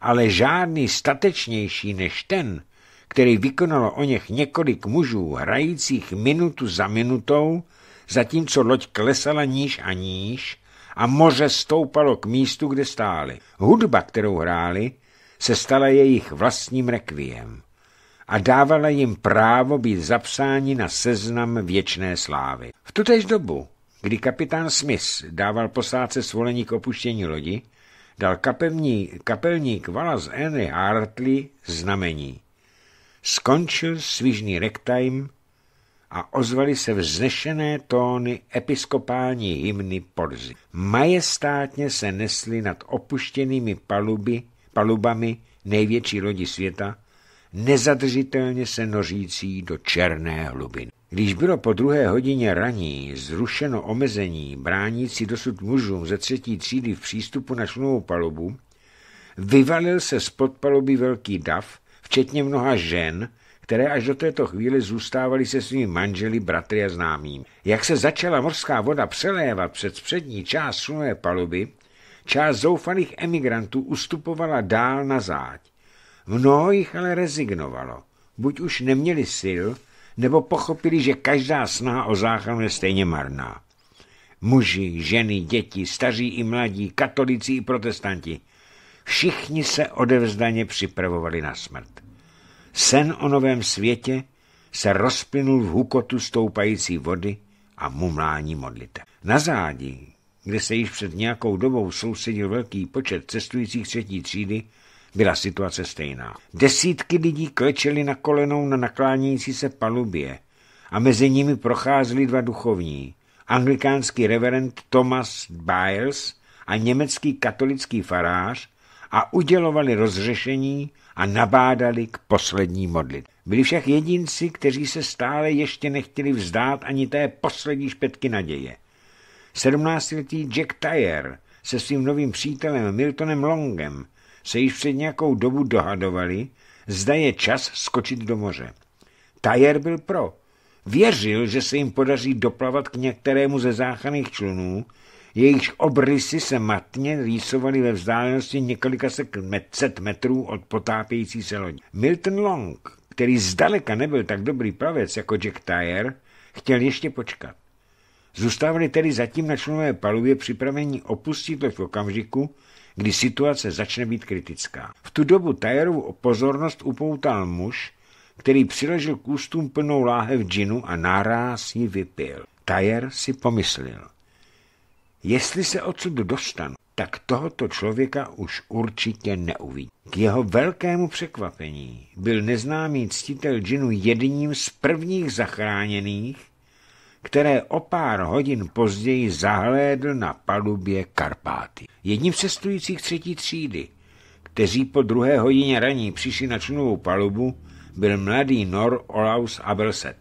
ale žádný statečnější než ten, který vykonalo o něch několik mužů hrajících minutu za minutou, zatímco loď klesala níž a níž a moře stoupalo k místu, kde stáli. Hudba, kterou hráli, se stala jejich vlastním rekviem a dávala jim právo být zapsáni na seznam věčné slávy. V tutéž dobu, kdy kapitán Smith dával posádce svolení k opuštění lodi, dal kapelní, kapelník Wallace Henry Hartley znamení. Skončil svižný ragtime a ozvaly se vznešené tóny episkopální hymny Porzy. Majestátně se nesly nad opuštěnými paluby, palubami největší lodi světa, nezadržitelně se nořící do černé hlubiny. Když bylo po druhé hodině raní zrušeno omezení bránící dosud mužům ze třetí třídy v přístupu na člunovou palubu, vyvalil se z podpaluby velký dav, včetně mnoha žen, které až do této chvíli zůstávaly se svými manželi, bratry a známým. Jak se začala mořská voda přelévat před přední část slunové paluby, část zoufalých emigrantů ustupovala dál na záď. Mnoho jich ale rezignovalo. Buď už neměli sil, nebo pochopili, že každá sná o záchranu je stejně marná. Muži, ženy, děti, staří i mladí, katolici i protestanti, všichni se odevzdaně připravovali na smrt. Sen o novém světě se rozplynul v hukotu stoupající vody a mumlání modlite. Na zádi, kde se již před nějakou dobou sousedil velký počet cestujících třetí třídy, byla situace stejná. Desítky lidí klečeli na kolenou na naklánějící se palubě a mezi nimi procházeli dva duchovní, anglikánský reverend Thomas Biles a německý katolický farář a udělovali rozřešení a nabádali k poslední modlit. Byli však jedinci, kteří se stále ještě nechtěli vzdát ani té poslední špetky naděje. 17-letý Jack Tyre se svým novým přítelem Miltonem Longem se již před nějakou dobu dohadovali, zda je čas skočit do moře. Tajer byl pro. Věřil, že se jim podaří doplavat k některému ze záchranných člunů, jejichž obrysy se matně rýsovaly ve vzdálenosti několika set metrů od potápějící se lodi. Milton Long, který zdaleka nebyl tak dobrý plavec jako Jack Tyre, chtěl ještě počkat. Zůstávali tedy zatím na člunové palubě připravení opustit loď v okamžiku, kdy situace začne být kritická. V tu dobu Tajerovu pozornost upoutal muž, který přiložil k ústům plnou láhev džinu a naráz ji vypil. Tajer si pomyslel, jestli se odsud dostanu, tak tohoto člověka už určitě neuvidí. K jeho velkému překvapení byl neznámý ctitel džinu jedním z prvních zachráněných které o pár hodin později zahlédl na palubě Karpáty. Jedním cestujících třetí třídy, kteří po druhé hodině raní přišli na člunovou palubu, byl mladý Nor Olaus Abelset.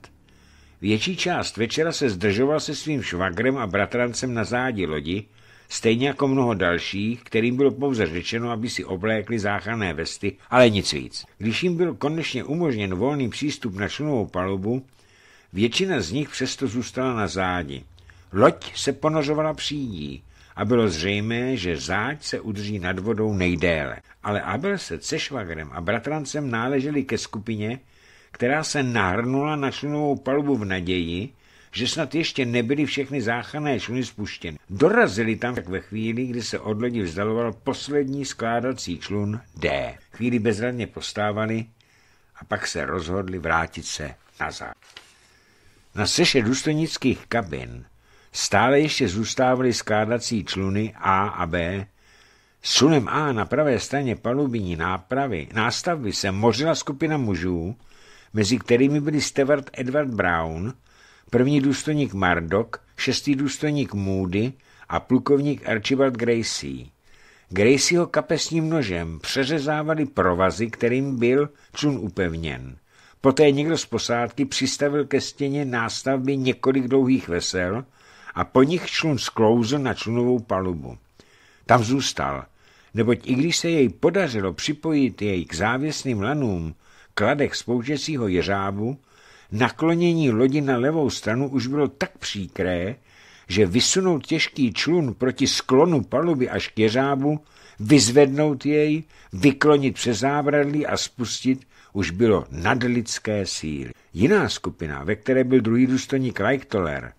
Větší část večera se zdržoval se svým švagrem a bratrancem na zádi lodi, stejně jako mnoho dalších, kterým bylo pouze řečeno, aby si oblékli záchranné vesty, ale nic víc. Když jim byl konečně umožněn volný přístup na člunovou palubu, Většina z nich přesto zůstala na zádi. Loď se ponořovala přídí a bylo zřejmé, že záď se udrží nad vodou nejdéle. Ale Abel se se švagrem a bratrancem náleželi ke skupině, která se nahrnula na člunovou palubu v naději, že snad ještě nebyly všechny záchranné čluny spuštěny. Dorazili tam tak ve chvíli, kdy se od lodi vzdaloval poslední skládací člun D. Chvíli bezradně postávali a pak se rozhodli vrátit se nazad. Na seše důstojnických kabin stále ještě zůstávaly skládací čluny A a B. S člunem A na pravé straně palubní nápravy, nástavby se mořila skupina mužů, mezi kterými byli Stewart Edward Brown, první důstojník Mardok, šestý důstojník Moody a plukovník Archibald Gracie. Gracieho kapesním nožem přeřezávali provazy, kterým byl člun upevněn – Poté někdo z posádky přistavil ke stěně nástavby několik dlouhých vesel a po nich člun sklouzl na člunovou palubu. Tam zůstal, neboť i když se jej podařilo připojit jej k závěsným lanům, kladek z použecího jeřábu, naklonění lodi na levou stranu už bylo tak příkré, že vysunout těžký člun proti sklonu paluby až k jeřábu, vyzvednout jej, vyklonit přes zábradlí a spustit už bylo nadlidské síly. Jiná skupina, ve které byl druhý důstojník Reichtoller,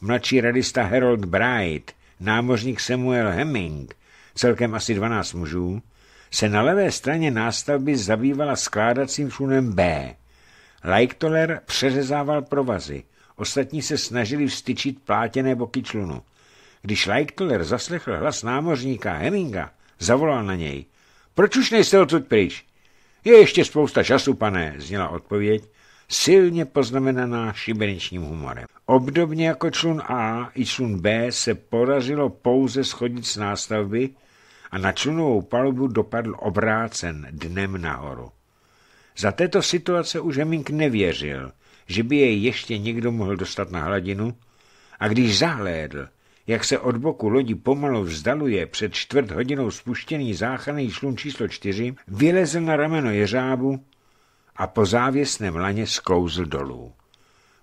mladší radista Harold Bright, námořník Samuel Hemming, celkem asi 12 mužů, se na levé straně nástavby zabývala skládacím člunem B. Leichtoller přeřezával provazy, ostatní se snažili vstyčit plátěné boky člunu. Když Leichtoller zaslechl hlas námořníka Hemminga, zavolal na něj. Proč už nejste odsud pryč? Je ještě spousta času, pane, zněla odpověď, silně poznamenaná šibeničním humorem. Obdobně jako člun A i člun B se porazilo pouze schodit z nástavby a na člunovou palubu dopadl obrácen dnem nahoru. Za této situace už Hemink nevěřil, že by jej ještě někdo mohl dostat na hladinu a když zahlédl, jak se od boku lodi pomalu vzdaluje před čtvrt hodinou spuštěný záchranný člun číslo čtyři vylezl na rameno jeřábu a po závěsném laně sklouzl dolů.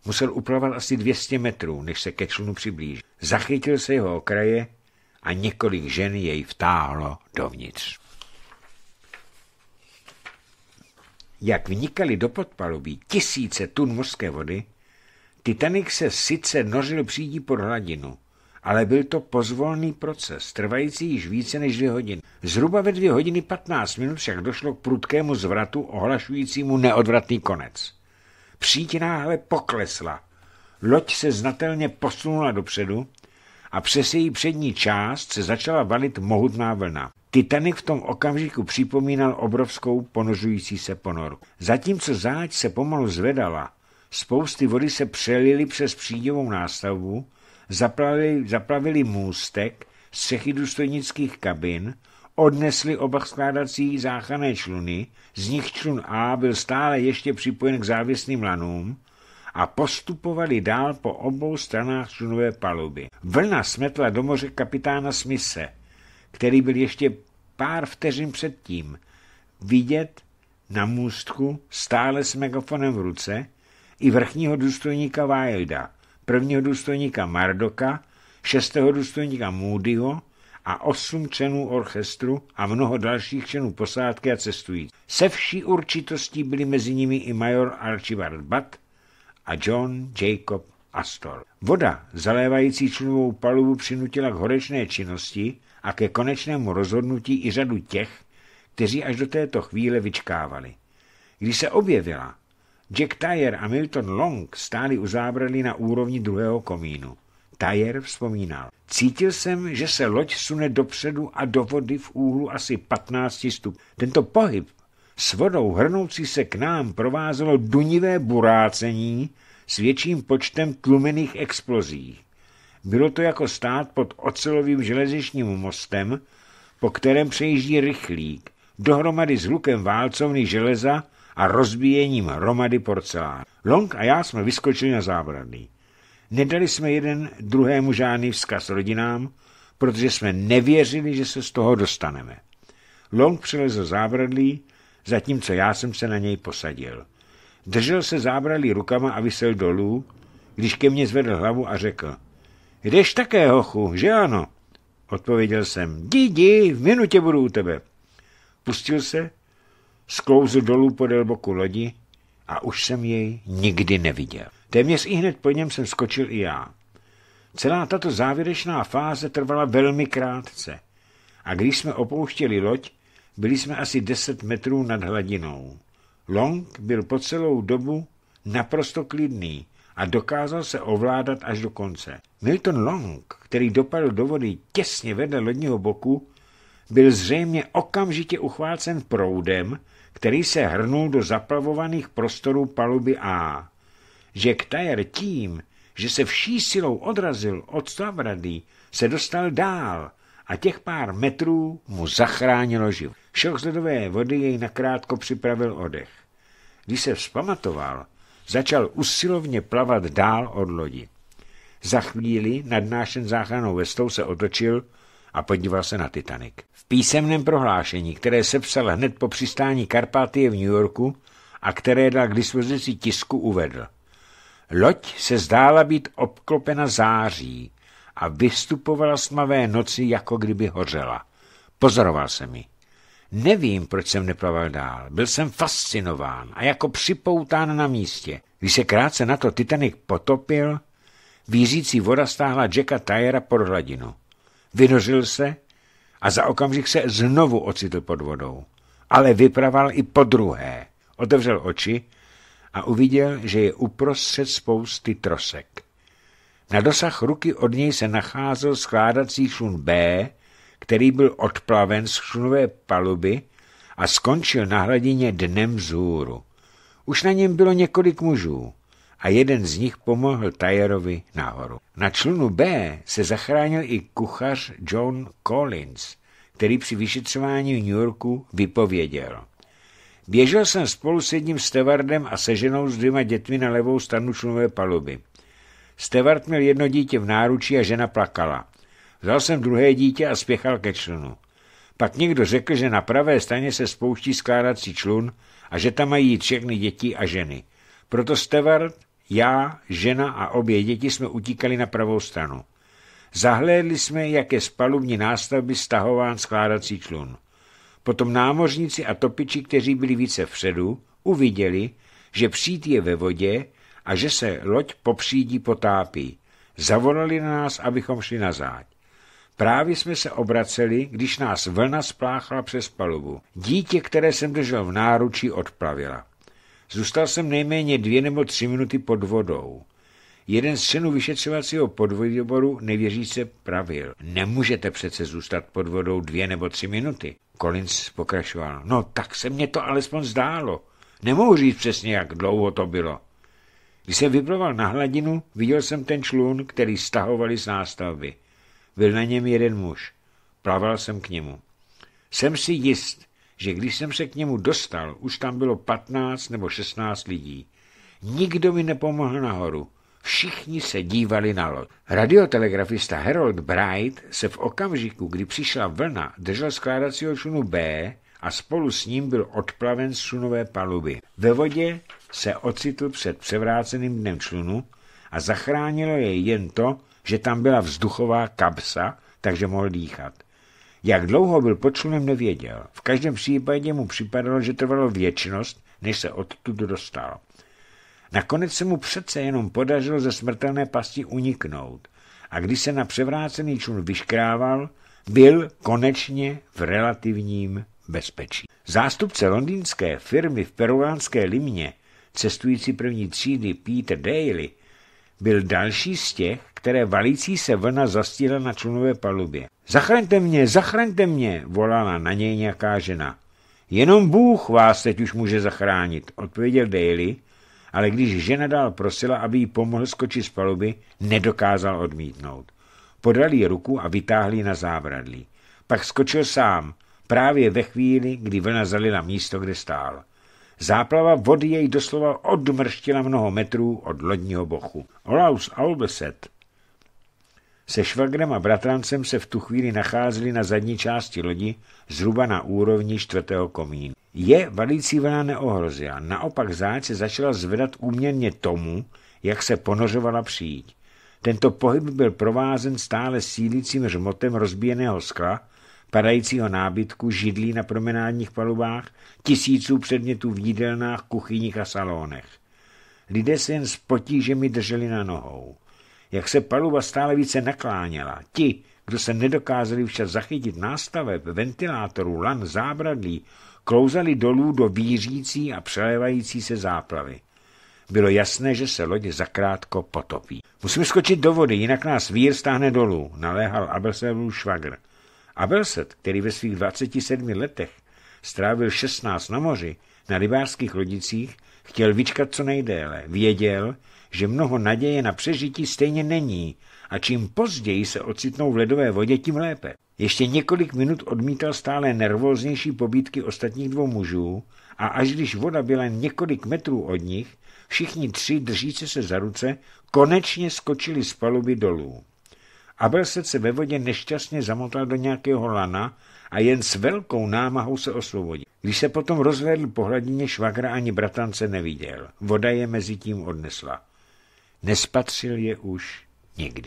Musel uplavat asi 200 metrů, než se ke člunu přiblížil. Zachytil se jeho okraje a několik žen jej vtáhlo dovnitř. Jak vnikali do podpalubí tisíce tun mořské vody, Titanic se sice nořil přídí pod hladinu, ale byl to pozvolný proces, trvající již více než dvě hodiny. Zhruba ve dvě hodiny 15 minut však došlo k prudkému zvratu ohlašujícímu neodvratný konec. Příď náhle poklesla. Loď se znatelně posunula dopředu a přes její přední část se začala valit mohutná vlna. Titanic v tom okamžiku připomínal obrovskou ponožující se ponoru. Zatímco záď se pomalu zvedala, spousty vody se přelily přes příděvou nástavbu, zaplavili, zaplavili můstek, střechy důstojnických kabin, odnesli oba skládací záchranné čluny, z nich člun A byl stále ještě připojen k závěsným lanům a postupovali dál po obou stranách člunové paluby. Vlna smetla do moře kapitána Smise, který byl ještě pár vteřin předtím vidět na můstku stále s megafonem v ruce i vrchního důstojníka Wilda, prvního důstojníka Mardoka, šestého důstojníka Moodyho a osm členů orchestru a mnoho dalších členů posádky a cestujících. Se vší určitostí byli mezi nimi i major Archibald Butt a John Jacob Astor. Voda, zalévající člunovou palubu, přinutila k horečné činnosti a ke konečnému rozhodnutí i řadu těch, kteří až do této chvíle vyčkávali. Když se objevila, Jack Tyre a Milton Long stáli u zábradlí na úrovni druhého komínu. Tyre vzpomínal. Cítil jsem, že se loď sune dopředu a do vody v úhlu asi 15 stupňů. Tento pohyb s vodou hrnoucí se k nám provázelo dunivé burácení s větším počtem tlumených explozí. Bylo to jako stát pod ocelovým železničním mostem, po kterém přejíždí rychlík, dohromady s lukem válcovny železa a rozbíjením hromady porcelánu. Long a já jsme vyskočili na zábradlí. Nedali jsme jeden druhému žádný vzkaz rodinám, protože jsme nevěřili, že se z toho dostaneme. Long přilezl zábradlí, zatímco já jsem se na něj posadil. Držel se zábradlí rukama a vysel dolů, když ke mně zvedl hlavu a řekl Jdeš také, hochu, že ano? Odpověděl jsem, "Dí, dí, v minutě budu u tebe. Pustil se sklouzl dolů podél boku lodi a už jsem jej nikdy neviděl. Téměř i hned po něm jsem skočil i já. Celá tato závěrečná fáze trvala velmi krátce a když jsme opouštěli loď, byli jsme asi 10 metrů nad hladinou. Long byl po celou dobu naprosto klidný a dokázal se ovládat až do konce. Milton Long, který dopadl do vody těsně vedle lodního boku, byl zřejmě okamžitě uchvácen proudem který se hrnul do zaplavovaných prostorů paluby A. k tajer tím, že se vší silou odrazil od Stavrady, se dostal dál a těch pár metrů mu zachránilo život. Šok z ledové vody jej nakrátko připravil odech. Když se vzpamatoval, začal usilovně plavat dál od lodi. Za chvíli nadnášen záchranou vestou se otočil a podíval se na Titanic. V písemném prohlášení, které sepsal hned po přistání Karpatie v New Yorku a které dal k dispozici tisku, uvedl. Loď se zdála být obklopena září a vystupovala z mavé noci, jako kdyby hořela. Pozoroval se mi. Nevím, proč jsem neplaval dál. Byl jsem fascinován a jako připoután na místě. Když se krátce na to Titanic potopil, vířící voda stáhla Jacka Tyra pod hladinu. Vynořil se a za okamžik se znovu ocitl pod vodou. Ale vypraval i po druhé. Otevřel oči a uviděl, že je uprostřed spousty trosek. Na dosah ruky od něj se nacházel skládací šun B, který byl odplaven z šunové paluby a skončil na hladině dnem vzhůru. Už na něm bylo několik mužů a jeden z nich pomohl Tyerovi nahoru. Na člunu B se zachránil i kuchař John Collins, který při vyšetřování v New Yorku vypověděl. Běžel jsem spolu s jedním stevardem a se ženou s dvěma dětmi na levou stranu člunové paluby. Stevard měl jedno dítě v náručí a žena plakala. Vzal jsem druhé dítě a spěchal ke člunu. Pak někdo řekl, že na pravé straně se spouští skládací člun a že tam mají jít všechny děti a ženy. Proto Stevard já, žena a obě děti jsme utíkali na pravou stranu. Zahlédli jsme, jak je z palubní nástavby stahován skládací člun. Potom námořníci a topiči, kteří byli více vředu, uviděli, že přijít je ve vodě a že se loď po přídí potápí. Zavolali na nás, abychom šli na záď. Právě jsme se obraceli, když nás vlna spláchla přes palubu. Dítě, které jsem držel v náručí, odplavila. Zůstal jsem nejméně dvě nebo tři minuty pod vodou. Jeden z členů vyšetřovacího nevěří nevěříce pravil. Nemůžete přece zůstat pod vodou dvě nebo tři minuty. Collins pokračoval. No tak se mně to alespoň zdálo. Nemohu říct přesně, jak dlouho to bylo. Když jsem vyplaval na hladinu, viděl jsem ten člun, který stahovali z nástavby. Byl na něm jeden muž. Plaval jsem k němu. Jsem si jist, že když jsem se k němu dostal, už tam bylo 15 nebo 16 lidí. Nikdo mi nepomohl nahoru. Všichni se dívali na loď. Radiotelegrafista Harold Bright se v okamžiku, kdy přišla vlna, držel skládacího člunu B a spolu s ním byl odplaven z člunové paluby. Ve vodě se ocitl před převráceným dnem člunu a zachránilo jej jen to, že tam byla vzduchová kapsa, takže mohl dýchat. Jak dlouho byl pod člunem, nevěděl. V každém případě mu připadalo, že trvalo věčnost, než se odtud dostal. Nakonec se mu přece jenom podařilo ze smrtelné pasti uniknout a když se na převrácený člun vyškrával, byl konečně v relativním bezpečí. Zástupce londýnské firmy v peruánské limně, cestující první třídy Peter Daly, byl další z těch, které valící se vlna zastíla na člunové palubě. Zachraňte mě, zachraňte mě, volala na něj nějaká žena. Jenom Bůh vás teď už může zachránit, odpověděl Daly, ale když žena dál prosila, aby jí pomohl skočit z paluby, nedokázal odmítnout. Podal jí ruku a vytáhl ji na zábradlí. Pak skočil sám, právě ve chvíli, kdy vlna zalila místo, kde stál. Záplava vody jej doslova odmrštila mnoho metrů od lodního bochu. Olaus Albeset se švagrem a bratrancem se v tu chvíli nacházeli na zadní části lodi, zhruba na úrovni čtvrtého komínu. Je valící vlna neohrozila, naopak záď se začala zvedat úměrně tomu, jak se ponořovala přijít. Tento pohyb byl provázen stále sílícím řmotem rozbíjeného skla, padajícího nábytku, židlí na promenádních palubách, tisíců předmětů v jídelnách, kuchyních a salonech. Lidé se jen s potížemi drželi na nohou jak se paluba stále více nakláněla. Ti, kdo se nedokázali včas zachytit nástaveb, ventilátorů, lan, zábradlí, klouzali dolů do vířící a přelévající se záplavy. Bylo jasné, že se loď zakrátko potopí. Musíme skočit do vody, jinak nás vír stáhne dolů, naléhal Abelselův švagr. Abelset, který ve svých 27 letech strávil 16 na moři, na rybářských lodicích, chtěl vyčkat co nejdéle. Věděl, že mnoho naděje na přežití stejně není a čím později se ocitnou v ledové vodě, tím lépe. Ještě několik minut odmítal stále nervóznější pobídky ostatních dvou mužů a až když voda byla několik metrů od nich, všichni tři, držíce se za ruce, konečně skočili z paluby dolů. Abel se ve vodě nešťastně zamotal do nějakého lana a jen s velkou námahou se osvobodil. Když se potom rozvedl po hladině, švagra ani bratance neviděl. Voda je mezi tím odnesla. Nespatřil je už nikdy.